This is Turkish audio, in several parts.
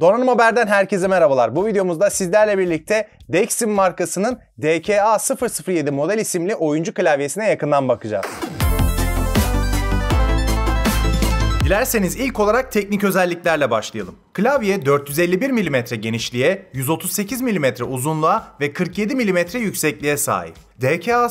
Donanım Haber'den herkese merhabalar. Bu videomuzda sizlerle birlikte Dexim markasının DKA 007 model isimli oyuncu klavyesine yakından bakacağız. Dilerseniz ilk olarak teknik özelliklerle başlayalım. Klavye 451 mm genişliğe, 138 mm uzunluğa ve 47 mm yüksekliğe sahip. DKA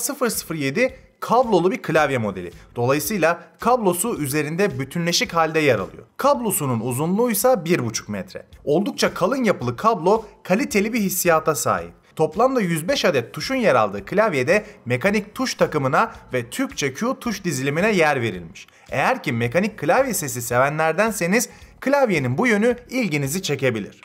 007 kablolu bir klavye modeli. Dolayısıyla kablosu üzerinde bütünleşik halde yer alıyor. Kablosunun uzunluğu ise 1,5 metre. Oldukça kalın yapılı kablo kaliteli bir hissiyata sahip. Toplamda 105 adet tuşun yer aldığı klavyede mekanik tuş takımına ve Türkçe Q tuş dizilimine yer verilmiş. Eğer ki mekanik klavye sesi sevenlerdenseniz klavyenin bu yönü ilginizi çekebilir.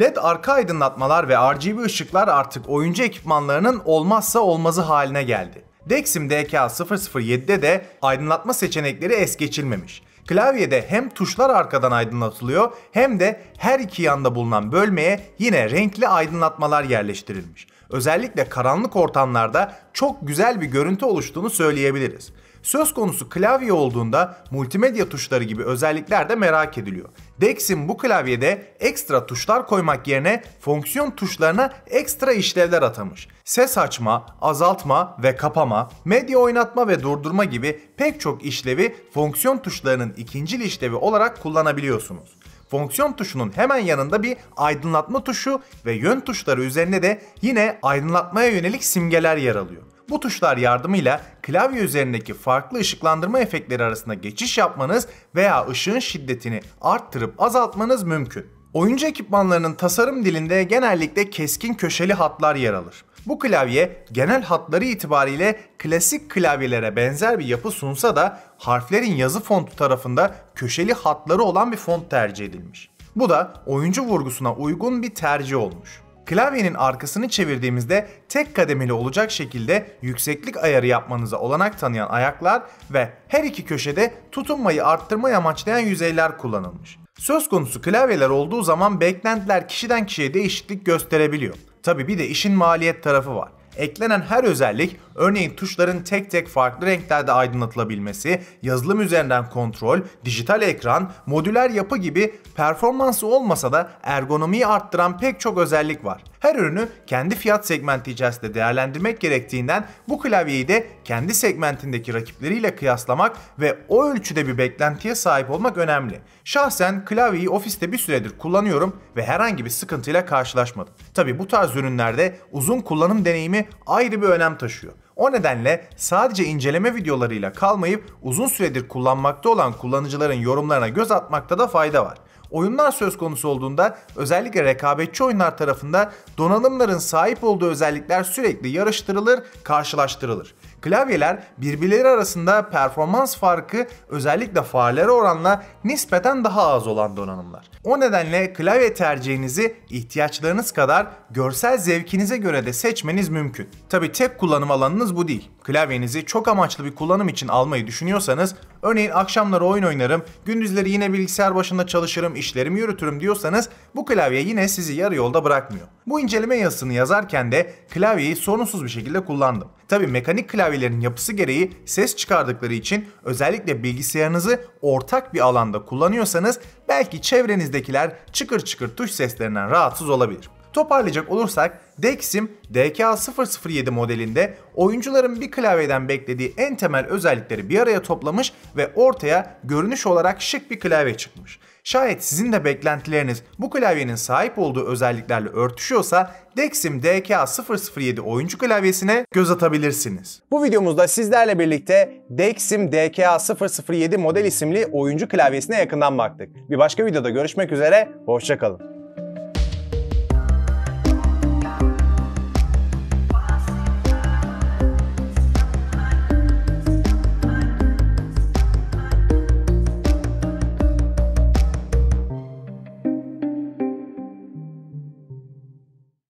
LED arka aydınlatmalar ve RGB ışıklar artık oyuncu ekipmanlarının olmazsa olmazı haline geldi. Dexim DK007'de de aydınlatma seçenekleri es geçilmemiş. Klavyede hem tuşlar arkadan aydınlatılıyor hem de her iki yanda bulunan bölmeye yine renkli aydınlatmalar yerleştirilmiş. Özellikle karanlık ortamlarda çok güzel bir görüntü oluştuğunu söyleyebiliriz. Söz konusu klavye olduğunda multimedya tuşları gibi özellikler de merak ediliyor. DeX'in bu klavyede ekstra tuşlar koymak yerine fonksiyon tuşlarına ekstra işlevler atamış. Ses açma, azaltma ve kapama, medya oynatma ve durdurma gibi pek çok işlevi fonksiyon tuşlarının ikinci işlevi olarak kullanabiliyorsunuz. Fonksiyon tuşunun hemen yanında bir aydınlatma tuşu ve yön tuşları üzerinde de yine aydınlatmaya yönelik simgeler yer alıyor. Bu tuşlar yardımıyla klavye üzerindeki farklı ışıklandırma efektleri arasında geçiş yapmanız veya ışığın şiddetini arttırıp azaltmanız mümkün. Oyuncu ekipmanlarının tasarım dilinde genellikle keskin köşeli hatlar yer alır. Bu klavye genel hatları itibariyle klasik klavyelere benzer bir yapı sunsa da harflerin yazı fontu tarafında köşeli hatları olan bir font tercih edilmiş. Bu da oyuncu vurgusuna uygun bir tercih olmuş. Klavyenin arkasını çevirdiğimizde tek kademeli olacak şekilde yükseklik ayarı yapmanıza olanak tanıyan ayaklar ve her iki köşede tutunmayı arttırmayı amaçlayan yüzeyler kullanılmış. Söz konusu klavyeler olduğu zaman beklentiler kişiden kişiye değişiklik gösterebiliyor. Tabi bir de işin maliyet tarafı var. Eklenen her özellik örneğin tuşların tek tek farklı renklerde aydınlatılabilmesi, yazılım üzerinden kontrol, dijital ekran, modüler yapı gibi performansı olmasa da ergonomiyi arttıran pek çok özellik var. Her ürünü kendi fiyat segmenti içerisinde değerlendirmek gerektiğinden bu klavyeyi de kendi segmentindeki rakipleriyle kıyaslamak ve o ölçüde bir beklentiye sahip olmak önemli. Şahsen klavyeyi ofiste bir süredir kullanıyorum ve herhangi bir sıkıntıyla karşılaşmadım. Tabi bu tarz ürünlerde uzun kullanım deneyimi ayrı bir önem taşıyor. O nedenle sadece inceleme videolarıyla kalmayıp uzun süredir kullanmakta olan kullanıcıların yorumlarına göz atmakta da fayda var. Oyunlar söz konusu olduğunda özellikle rekabetçi oyunlar tarafında donanımların sahip olduğu özellikler sürekli yarıştırılır, karşılaştırılır. Klavyeler birbirleri arasında performans farkı özellikle farelere oranla nispeten daha az olan donanımlar. O nedenle klavye tercihinizi ihtiyaçlarınız kadar görsel zevkinize göre de seçmeniz mümkün. Tabi tek kullanım alanınız bu değil. Klavyenizi çok amaçlı bir kullanım için almayı düşünüyorsanız, örneğin akşamları oyun oynarım, gündüzleri yine bilgisayar başında çalışırım, işlerimi yürütürüm diyorsanız bu klavye yine sizi yarı yolda bırakmıyor. Bu inceleme yazısını yazarken de klavyeyi sorunsuz bir şekilde kullandım. Tabi mekanik klavyelerin yapısı gereği ses çıkardıkları için özellikle bilgisayarınızı ortak bir alanda kullanıyorsanız belki çevrenizdekiler çıkır çıkır tuş seslerinden rahatsız olabilir. Toparlayacak olursak Dexim DK007 modelinde oyuncuların bir klavyeden beklediği en temel özellikleri bir araya toplamış ve ortaya görünüş olarak şık bir klavye çıkmış. Şayet sizin de beklentileriniz bu klavyenin sahip olduğu özelliklerle örtüşüyorsa Dexim DK007 oyuncu klavyesine göz atabilirsiniz. Bu videomuzda sizlerle birlikte Dexim DK007 model isimli oyuncu klavyesine yakından baktık. Bir başka videoda görüşmek üzere, hoşçakalın.